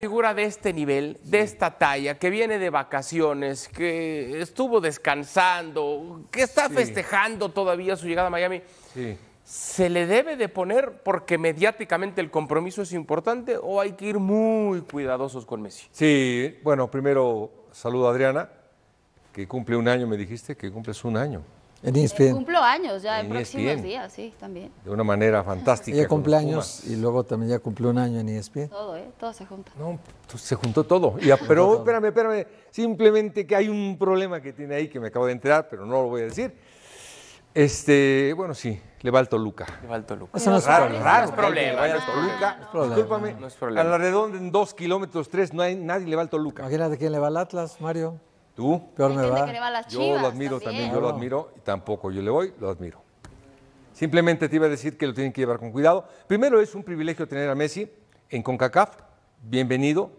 figura de este nivel, de esta talla, que viene de vacaciones, que estuvo descansando, que está festejando todavía su llegada a Miami, ¿se le debe de poner porque mediáticamente el compromiso es importante o hay que ir muy cuidadosos con Messi? Sí, bueno, primero saludo a Adriana, que cumple un año, me dijiste, que cumples un año. En ESPN. Cumplo años ya en, próximos e días, sí, también. De una manera fantástica. Ella cumple años y luego también ya cumplió un año en ESPN. Todo, ¿eh? Todo se junta. No, pues, se juntó todo. pero espérame, espérame. Simplemente que hay un problema que tiene ahí que me acabo de enterar, pero no lo voy a decir. Este, bueno, sí, le va al Toluca. Le va al Toluca. Eso es raro, problema. Raro, no es problema. es problema. A la redonda, en dos kilómetros, tres, no hay, nadie le va al Toluca. Imagínate quién le va al Atlas, Mario. ¿Tú? yo lo admiro también, yo lo admiro y tampoco yo le voy, lo admiro. Simplemente te iba a decir que lo tienen que llevar con cuidado. Primero es un privilegio tener a Messi en CONCACAF, bienvenido.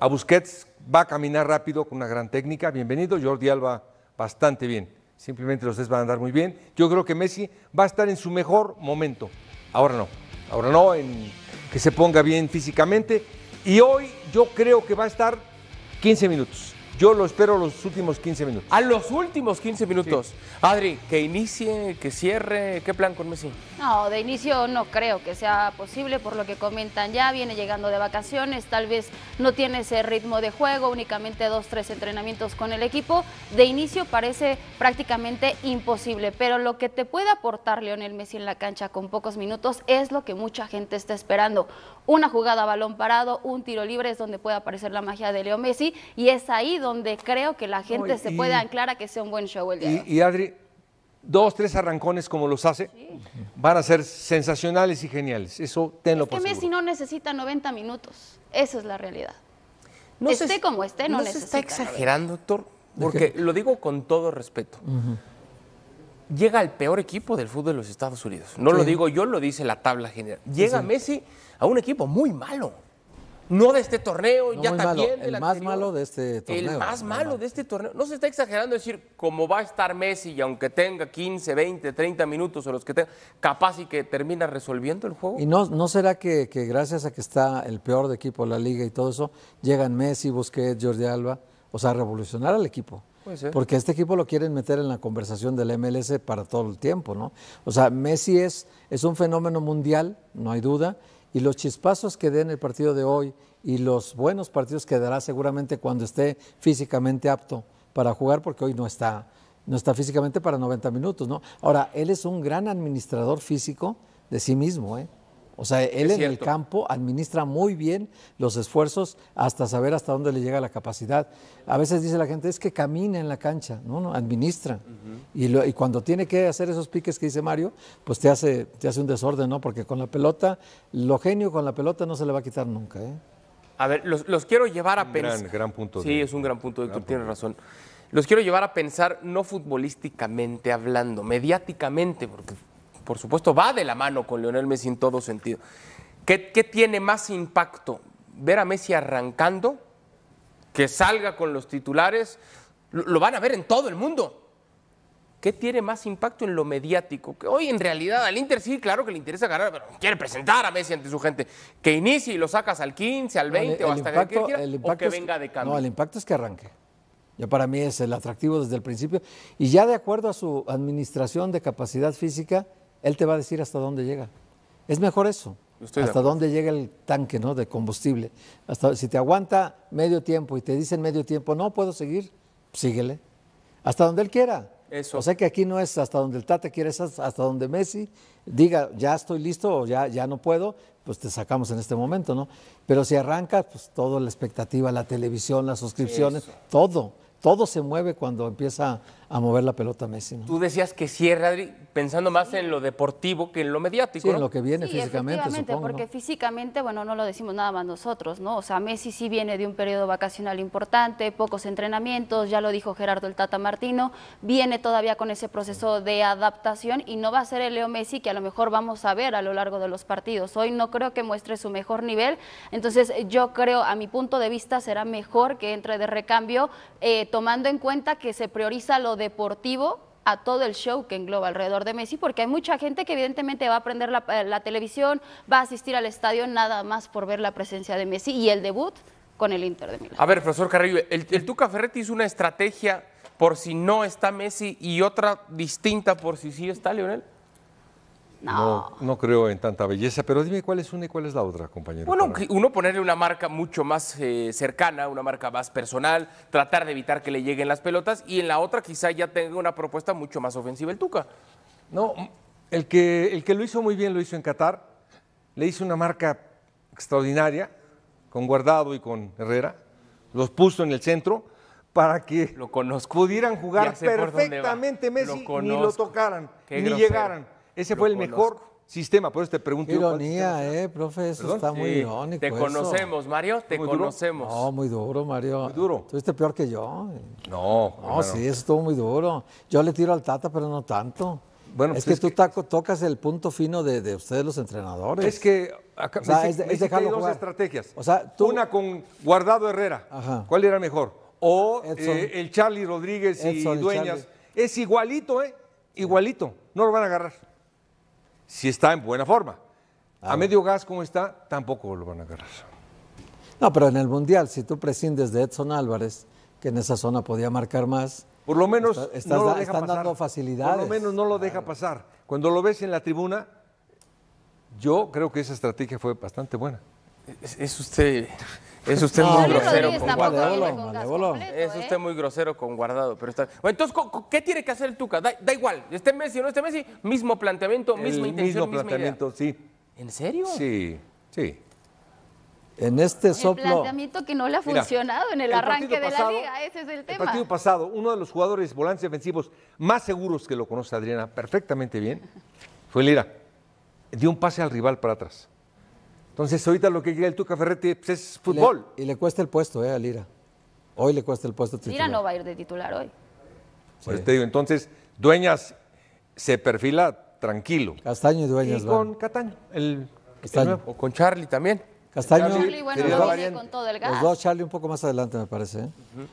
A Busquets va a caminar rápido con una gran técnica, bienvenido. Jordi Alba bastante bien. Simplemente los tres van a andar muy bien. Yo creo que Messi va a estar en su mejor momento. Ahora no, ahora no, en que se ponga bien físicamente. Y hoy yo creo que va a estar 15 minutos. Yo lo espero los últimos 15 minutos. A los últimos 15 minutos. Adri, que inicie, que cierre, ¿qué plan con Messi? No, de inicio no creo que sea posible, por lo que comentan ya, viene llegando de vacaciones, tal vez no tiene ese ritmo de juego, únicamente dos, tres entrenamientos con el equipo. De inicio parece prácticamente imposible, pero lo que te puede aportar Lionel Messi en la cancha con pocos minutos es lo que mucha gente está esperando. Una jugada a balón parado, un tiro libre es donde puede aparecer la magia de Leo Messi y es ahí donde donde creo que la gente se puede anclar a que sea un buen show el día. Y, Adri, dos, tres arrancones como los hace, van a ser sensacionales y geniales. Eso tenlo es que Messi no necesita 90 minutos. Esa es la realidad. No esté como esté, no, no Se está exagerando, doctor, porque lo digo con todo respeto. llega el peor equipo del fútbol de los Estados Unidos. No lo digo yo, lo dice la tabla general. Llega Messi a un equipo muy malo. No de este torneo, ya también El más malo de este torneo. El más malo de este torneo. No se está exagerando decir, cómo va a estar Messi, y aunque tenga 15, 20, 30 minutos o los que tenga, capaz y que termina resolviendo el juego. ¿Y no, no será que, gracias a que está el peor de equipo de la liga y todo eso, llegan Messi, Busquets, Jordi Alba, o sea, revolucionar al equipo? Porque este equipo lo quieren meter en la conversación del MLS para todo el tiempo, ¿no? O sea, Messi es, es un fenómeno mundial, no hay duda, y los chispazos que dé en el partido de hoy y los buenos partidos que dará seguramente cuando esté físicamente apto para jugar, porque hoy no está, no está físicamente para 90 minutos, ¿no? Ahora, él es un gran administrador físico de sí mismo, ¿eh? O sea, él en el campo administra muy bien los esfuerzos hasta saber hasta dónde le llega la capacidad. A veces dice la gente, es que camina en la cancha, no, administra. y, cuando tiene que hacer esos piques que dice Mario, pues te hace, te hace un desorden, ¿no? Porque con la pelota, lo genio con la pelota no se le va a quitar nunca. ¿eh? A ver, los, quiero llevar a pensar. Gran, gran punto. Sí, es un gran punto, doctor, tienes razón. Los quiero llevar a pensar no futbolísticamente hablando, mediáticamente, porque por supuesto, va de la mano con Lionel Messi en todo sentido. ¿Qué, tiene más impacto? ¿Ver a Messi arrancando? ¿Que salga con los titulares? Lo, van a ver en todo el mundo. ¿Qué tiene más impacto en lo mediático? Que hoy en realidad al Inter sí, claro que le interesa ganar, pero quiere presentar a Messi ante su gente. Que inicie y lo sacas al 15, al 20 o hasta que, venga de cambio. No, el impacto es que arranque. Ya para mí es el atractivo desde el principio. Y ya de acuerdo a su administración de capacidad física, él te va a decir hasta dónde llega. Es mejor eso. hasta dónde llega el tanque ¿no? de combustible. Hasta, si te aguanta medio tiempo y te dicen medio tiempo, no puedo seguir, síguele. Hasta donde él quiera. O sea que aquí no es hasta donde el Tata quiere, es hasta donde Messi diga, ya estoy listo o ya, ya no puedo, pues te sacamos en este momento, ¿no? Pero si arrancas, pues toda la expectativa, la televisión, las suscripciones, todo todo se mueve cuando empieza a mover la pelota Messi. ¿no? Tú decías que cierra, pensando más en lo deportivo que en lo mediático. Sí, en lo que viene físicamente. Efectivamente, porque físicamente, bueno, no lo decimos nada más nosotros, ¿no? O sea, Messi sí viene de un periodo vacacional importante, pocos entrenamientos, ya lo dijo Gerardo el Tata Martino, viene todavía con ese proceso de adaptación y no va a ser el Leo Messi que a lo mejor vamos a ver a lo largo de los partidos. Hoy no creo que muestre su mejor nivel, entonces yo creo, a mi punto de vista, será mejor que entre de recambio. Eh, tomando en cuenta que se prioriza lo deportivo a todo el show que engloba alrededor de Messi, porque hay mucha gente que evidentemente va a aprender eh, la, televisión, va a asistir al estadio nada más por ver la presencia de Messi y el debut con el Inter de Milán. A ver, profesor Carrillo, el, el Tuca Ferretti hizo una estrategia por si no está Messi y otra distinta por si sí está Lionel. No. no. creo en tanta belleza, pero dime cuál es una y cuál es la otra, compañero. Bueno, uno ponerle una marca mucho más eh, cercana, una marca más personal, tratar de evitar que le lleguen las pelotas y en la otra quizá ya tenga una propuesta mucho más ofensiva el Tuca. No, el que, el que lo hizo muy bien lo hizo en Qatar, le hizo una marca extraordinaria con Guardado y con Herrera, los puso en el centro para que lo pudieran jugar perfectamente Messi, ni lo tocaran, ni llegaran ese fue el mejor sistema, por eso te pregunto. Ironía, ¿eh, profe? Eso está muy irónico. Te conocemos, Mario, te conocemos. No, muy duro, Mario. Muy duro. Tuviste peor que yo. No. No, sí, eso estuvo muy duro. Yo le tiro al Tata, pero no tanto. Bueno, es pues que tú tocas el punto fino de, ustedes los entrenadores. Es que hay dos estrategias. O sea, tú... Una con Guardado Herrera. Ajá. ¿Cuál era mejor? O eh, el Charlie Rodríguez y Dueñas. es igualito, ¿eh? Igualito. No lo van a agarrar si está en buena forma. A medio gas, como está, tampoco lo van a agarrar. No, pero en el Mundial, si tú prescindes de Edson Álvarez, que en esa zona podía marcar más. Por lo menos están dando facilidades. Por lo menos no lo deja pasar. Cuando lo ves en la tribuna, yo creo que esa estrategia fue bastante buena. es usted es usted muy grosero con Guardado. es ¿eh? usted muy grosero con Guardado. Pero está... entonces, ¿qué tiene que hacer el Tuca? Da, igual, este Messi o no este Messi, mismo planteamiento, mismo misma intención, mismo planteamiento, sí. ¿En serio? Sí, sí. En este soplo... El planteamiento que no le ha funcionado en el, arranque de la liga, ese es el tema. El partido pasado, uno de los jugadores volantes defensivos más seguros que lo conoce Adriana perfectamente bien, fue Lira. Dio un pase al rival para atrás. Entonces, ahorita lo que quiere el Tuca Ferretti pues, es fútbol. y le cuesta el puesto, ¿eh? A Lira. Hoy le cuesta el puesto Lira no va a ir de titular hoy. te digo, entonces, Dueñas se perfila tranquilo. Castaño y Dueñas. Y con Cataño. El, o con Charlie también. Castaño. Charlie, bueno, con todo el gas. Los dos, Charlie, un poco más adelante, me parece. ¿eh?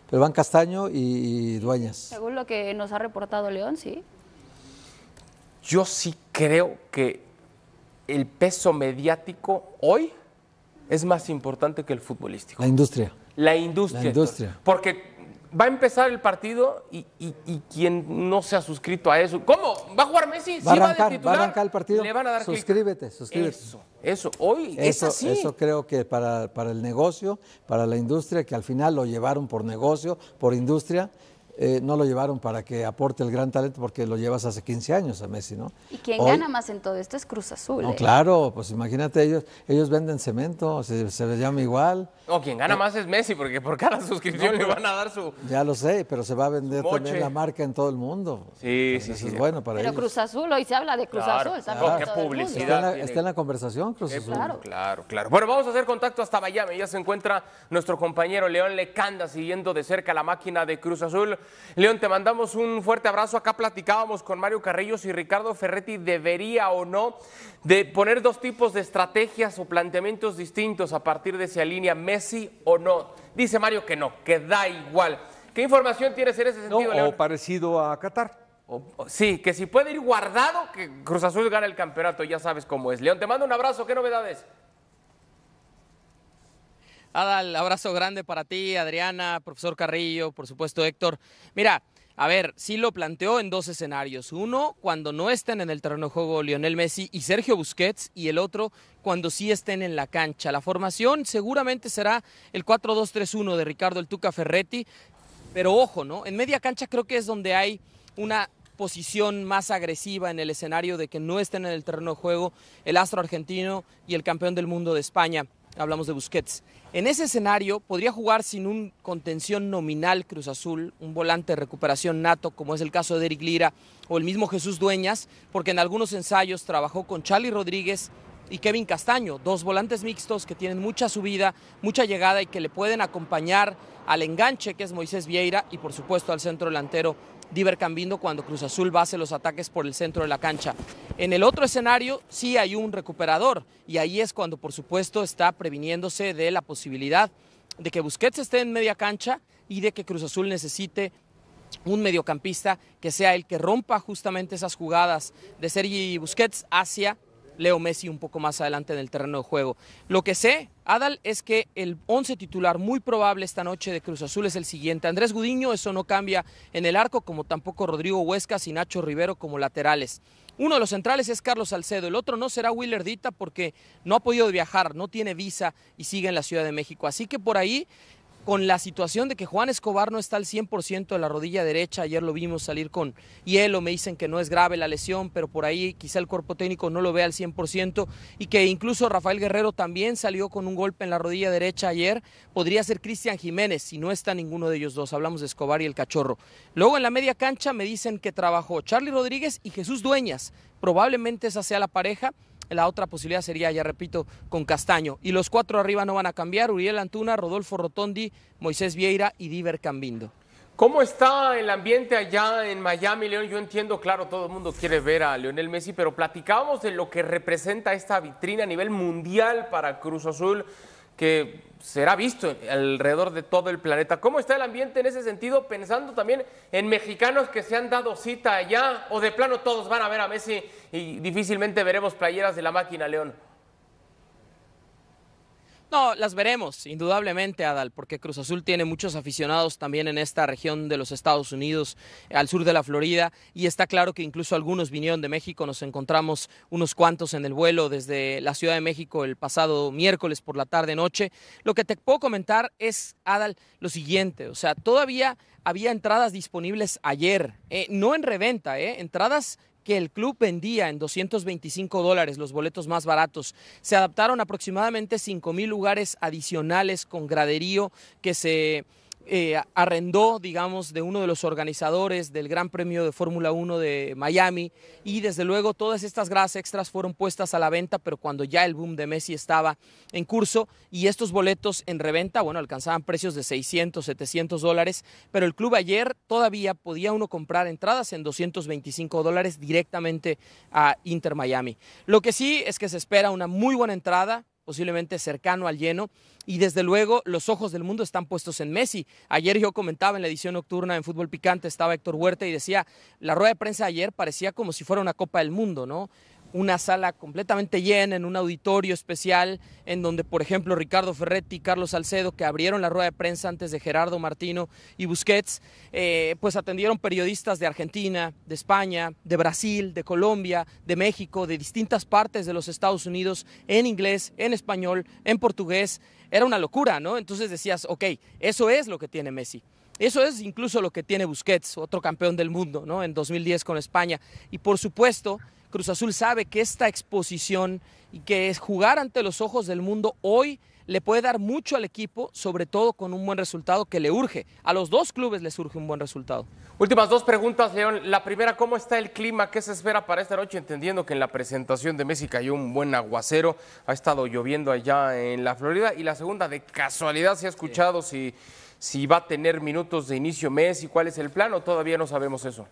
Pero van Castaño y Dueñas. Según lo que nos ha reportado León, sí. Yo sí creo que el peso mediático hoy es más importante que el futbolístico. La industria. La industria. La industria. porque va a empezar el partido y, quien no se ha suscrito a eso. ¿Cómo? ¿Va a jugar Messi? ¿Sí va, va a arrancar el partido. van a dar suscríbete, suscríbete. Eso, eso. Hoy eso, es así. Eso creo que para, para el negocio, para la industria, que al final lo llevaron por negocio, por industria, eh, no lo llevaron para que aporte el gran talento porque lo llevas hace 15 años a Messi, ¿no? ¿Y quién gana más en todo esto? Es Cruz Azul. No, ¿eh? claro, pues imagínate, ellos ellos venden cemento, se, les llama igual. No, quien gana eh, más es Messi porque por cada suscripción le van a dar su. Ya lo sé, pero se va a vender también la marca en todo el mundo. Sí, sí, sí. bueno para pero Cruz Azul, hoy se habla de Cruz Azul. Está en, la, conversación, Cruz Azul. Claro, claro, claro. Bueno, vamos a hacer contacto hasta Miami. Ya se encuentra nuestro compañero León Lecanda siguiendo de cerca la máquina de Cruz Azul. León, te mandamos un fuerte abrazo. Acá platicábamos con Mario Carrillo si Ricardo Ferretti debería o no de poner dos tipos de estrategias o planteamientos distintos a partir de esa línea, Messi o no. Dice Mario que no, que da igual. ¿Qué información tienes en ese sentido, León? O parecido a Qatar. sí, que si puede ir guardado, que Cruz Azul gana el campeonato, ya sabes cómo es. León, te mando un abrazo, ¿qué novedades? Adal, ah, abrazo grande para ti, Adriana, profesor Carrillo, por supuesto Héctor. Mira, a ver, sí lo planteó en dos escenarios. Uno, cuando no estén en el terreno de juego Lionel Messi y Sergio Busquets, y el otro, cuando sí estén en la cancha. La formación seguramente será el 4-2-3-1 de Ricardo El Tuca Ferretti, pero ojo, ¿no? En media cancha creo que es donde hay una posición más agresiva en el escenario de que no estén en el terreno de juego el astro argentino y el campeón del mundo de España hablamos de Busquets. En ese escenario, ¿podría jugar sin un contención nominal Cruz Azul, un volante de recuperación nato, como es el caso de Eric Lira o el mismo Jesús Dueñas? Porque en algunos ensayos trabajó con Charlie Rodríguez y Kevin Castaño, dos volantes mixtos que tienen mucha subida, mucha llegada y que le pueden acompañar al enganche que es Moisés Vieira y por supuesto al centro delantero Diver Cambindo cuando Cruz Azul base los ataques por el centro de la cancha. En el otro escenario sí hay un recuperador y ahí es cuando por supuesto está previniéndose de la posibilidad de que Busquets esté en media cancha y de que Cruz Azul necesite un mediocampista que sea el que rompa justamente esas jugadas de Sergi Busquets hacia Leo Messi un poco más adelante en el terreno de juego. Lo que sé, Adal, es que el 11 titular muy probable esta noche de Cruz Azul es el siguiente. Andrés Gudiño, eso no cambia en el arco, como tampoco Rodrigo Huescas y Nacho Rivero como laterales. Uno de los centrales es Carlos Salcedo, el otro no será Willer Dita porque no ha podido viajar, no tiene visa y sigue en la Ciudad de México. Así que por ahí con la situación de que Juan Escobar no está al 100% de la rodilla derecha. Ayer lo vimos salir con hielo, me dicen que no es grave la lesión, pero por ahí quizá el cuerpo técnico no lo vea al 100% y que incluso Rafael Guerrero también salió con un golpe en la rodilla derecha ayer. Podría ser Cristian Jiménez si no está ninguno de ellos dos. Hablamos de Escobar y el Cachorro. Luego en la media cancha me dicen que trabajó Charlie Rodríguez y Jesús Dueñas. Probablemente esa sea la pareja la otra posibilidad sería, ya repito, con Castaño. Y los cuatro arriba no van a cambiar, Uriel Antuna, Rodolfo Rotondi, Moisés Vieira y Diver Cambindo. ¿Cómo está el ambiente allá en Miami, León? Yo entiendo, claro, todo el mundo quiere ver a Leonel Messi, pero platicamos de lo que representa esta vitrina a nivel mundial para Cruz Azul que será visto alrededor de todo el planeta. ¿Cómo está el ambiente en ese sentido? Pensando también en mexicanos que se han dado cita allá o de plano todos van a ver a Messi y difícilmente veremos playeras de la máquina León. No, las veremos, indudablemente, Adal, porque Cruz Azul tiene muchos aficionados también en esta región de los Estados Unidos, eh, al sur de la Florida, y está claro que incluso algunos vinieron de México, nos encontramos unos cuantos en el vuelo desde la Ciudad de México el pasado miércoles por la tarde-noche. Lo que te puedo comentar es, Adal, lo siguiente, o sea, todavía había entradas disponibles ayer, eh, no en reventa, eh, entradas que el club vendía en 225 dólares los boletos más baratos. Se adaptaron aproximadamente 5 mil lugares adicionales con graderío que se eh, arrendó, digamos, de uno de los organizadores del Gran Premio de Fórmula 1 de Miami y desde luego todas estas gras extras fueron puestas a la venta, pero cuando ya el boom de Messi estaba en curso y estos boletos en reventa, bueno, alcanzaban precios de 600, 700 dólares, pero el club ayer todavía podía uno comprar entradas en 225 dólares directamente a Inter Miami. Lo que sí es que se espera una muy buena entrada, posiblemente cercano al lleno. Y desde luego los ojos del mundo están puestos en Messi. Ayer yo comentaba en la edición nocturna en Fútbol Picante, estaba Héctor Huerta y decía, la rueda de prensa ayer parecía como si fuera una Copa del Mundo, ¿no? una sala completamente llena, en un auditorio especial, en donde, por ejemplo, Ricardo Ferretti y Carlos Salcedo, que abrieron la rueda de prensa antes de Gerardo Martino y Busquets, eh, pues atendieron periodistas de Argentina, de España, de Brasil, de Colombia, de México, de distintas partes de los Estados Unidos, en inglés, en español, en portugués. Era una locura, ¿no? Entonces decías, ok, eso es lo que tiene Messi. Eso es incluso lo que tiene Busquets, otro campeón del mundo, ¿no? En 2010 con España. Y por supuesto Cruz Azul sabe que esta exposición y que es jugar ante los ojos del mundo hoy le puede dar mucho al equipo, sobre todo con un buen resultado que le urge. A los dos clubes les urge un buen resultado. Últimas dos preguntas, León. La primera, ¿cómo está el clima? ¿Qué se espera para esta noche? Entendiendo que en la presentación de Messi cayó un buen aguacero, ha estado lloviendo allá en la Florida. Y la segunda, de casualidad, se ha escuchado si, si va a tener minutos de inicio Messi, cuál es el plan todavía no sabemos eso.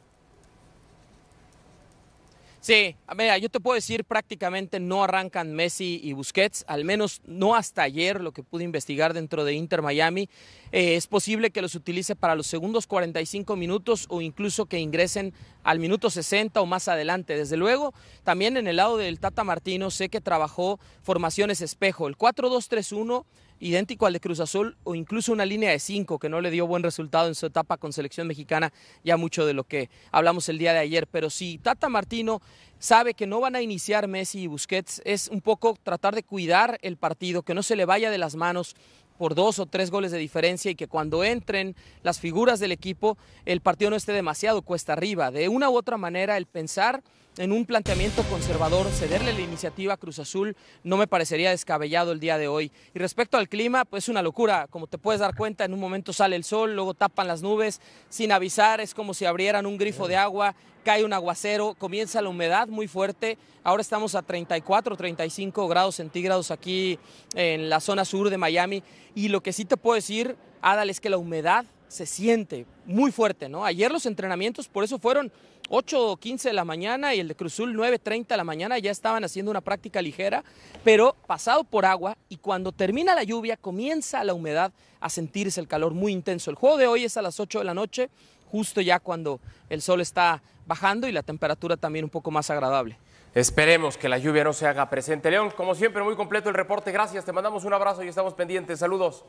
Sí, mira, yo te puedo decir prácticamente no arrancan Messi y Busquets, al menos no hasta ayer, lo que pude investigar dentro de Inter Miami. Eh, es posible que los utilice para los segundos 45 minutos o incluso que ingresen al minuto 60 o más adelante. Desde luego, también en el lado del Tata Martino sé que trabajó formaciones espejo, el 4-2-3-1 idéntico al de Cruz Azul o incluso una línea de cinco que no le dio buen resultado en su etapa con selección mexicana, ya mucho de lo que hablamos el día de ayer. Pero si Tata Martino sabe que no van a iniciar Messi y Busquets, es un poco tratar de cuidar el partido, que no se le vaya de las manos por dos o tres goles de diferencia y que cuando entren las figuras del equipo el partido no esté demasiado cuesta arriba. De una u otra manera, el pensar en un planteamiento conservador, cederle la iniciativa a Cruz Azul no me parecería descabellado el día de hoy. Y respecto al clima, pues es una locura. Como te puedes dar cuenta, en un momento sale el sol, luego tapan las nubes, sin avisar, es como si abrieran un grifo de agua, cae un aguacero, comienza la humedad muy fuerte. Ahora estamos a 34, 35 grados centígrados aquí en la zona sur de Miami. Y lo que sí te puedo decir, Adal, es que la humedad se siente muy fuerte, ¿no? Ayer los entrenamientos, por eso fueron 8.15 de la mañana y el de Cruzul 9.30 de la mañana, ya estaban haciendo una práctica ligera, pero pasado por agua y cuando termina la lluvia comienza la humedad a sentirse el calor muy intenso. El juego de hoy es a las 8 de la noche, justo ya cuando el sol está bajando y la temperatura también un poco más agradable. Esperemos que la lluvia no se haga presente. León, como siempre, muy completo el reporte. Gracias, te mandamos un abrazo y estamos pendientes. Saludos.